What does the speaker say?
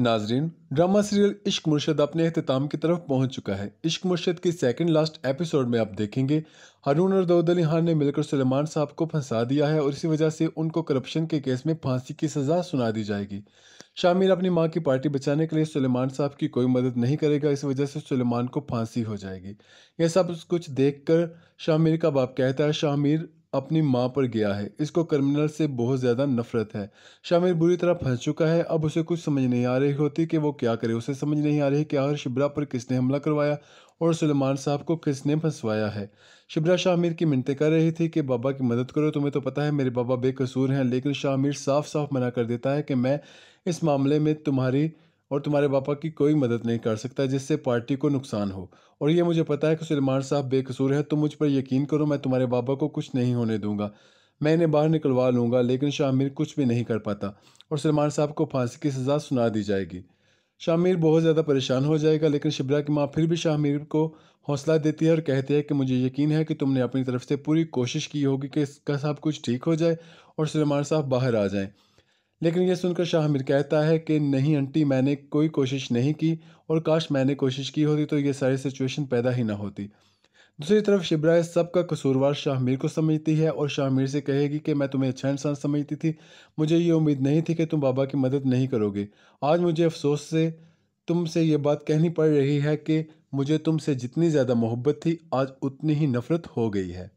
नाजरीन drama serial इश्क मुर्शद अपने अहताम की तरफ पहुंच चुका है इश्क मुर्शद की सेकंड लास्ट एपिसोड में आप देखेंगे हरून और दाऊद अली खान ने मिलकर सुलेमान साहब को फंसा दिया है और इसी वजह से उनको करप्शन के केस में फांसी की सज़ा सुना दी जाएगी शामिर अपनी माँ की पार्टी बचाने के लिए सुलेमान साहब की कोई मदद नहीं करेगा इस वजह से सुलेमान को फांसी हो जाएगी यह सब कुछ देख कर शामिर का बाप कहता है शामिर अपनी माँ पर गया है इसको क्रिमिनल से बहुत ज़्यादा नफरत है शामिर बुरी तरह फंस चुका है अब उसे कुछ समझ नहीं आ रही होती कि वो क्या करे उसे समझ नहीं आ रही कि आखिर शिबरा पर किसने हमला करवाया और सलमान साहब को किसने फंसवाया है शिबरा शामिर की मिनतें कर रही थी कि बाबा की मदद करो तुम्हें तो पता है मेरे बाबा बेकसूर हैं लेकिन शामिर साफ साफ मना कर देता है कि मैं इस मामले में तुम्हारी और तुम्हारे पापा की कोई मदद नहीं कर सकता जिससे पार्टी को नुकसान हो और ये मुझे पता है कि सलमान साहब बेकसूर है तुम मुझ पर यकीन करो मैं तुम्हारे पापा को कुछ नहीं होने दूंगा मैं इन्हें बाहर निकलवा लूँगा लेकिन शामिर कुछ भी नहीं कर पाता और सलमान साहब को फांसी की सज़ा सुना दी जाएगी शामिर बहुत ज़्यादा परेशान हो जाएगा लेकिन शिबरा की माँ फिर भी शामिर को हौसला देती है और कहती है कि मुझे यकीन है कि तुमने अपनी तरफ से पूरी कोशिश की होगी कि इसका सब कुछ ठीक हो जाए और सलमान साहब बाहर आ जाएं लेकिन यह सुनकर शाह मिर कहता है कि नहीं आंटी मैंने कोई कोशिश नहीं की और काश मैंने कोशिश की होती तो ये सारी सिचुएशन पैदा ही ना होती दूसरी तरफ शिबरा इस सब का कसूरवार शाहमीर को समझती है और शाह शाहमीर से कहेगी कि मैं तुम्हें अच्छा इंसान समझती थी मुझे ये उम्मीद नहीं थी कि तुम बाबा की मदद नहीं करोगे आज मुझे अफसोस से तुमसे ये बात कहनी पड़ रही है कि मुझे तुमसे जितनी ज़्यादा मोहब्बत थी आज उतनी ही नफ़रत हो गई है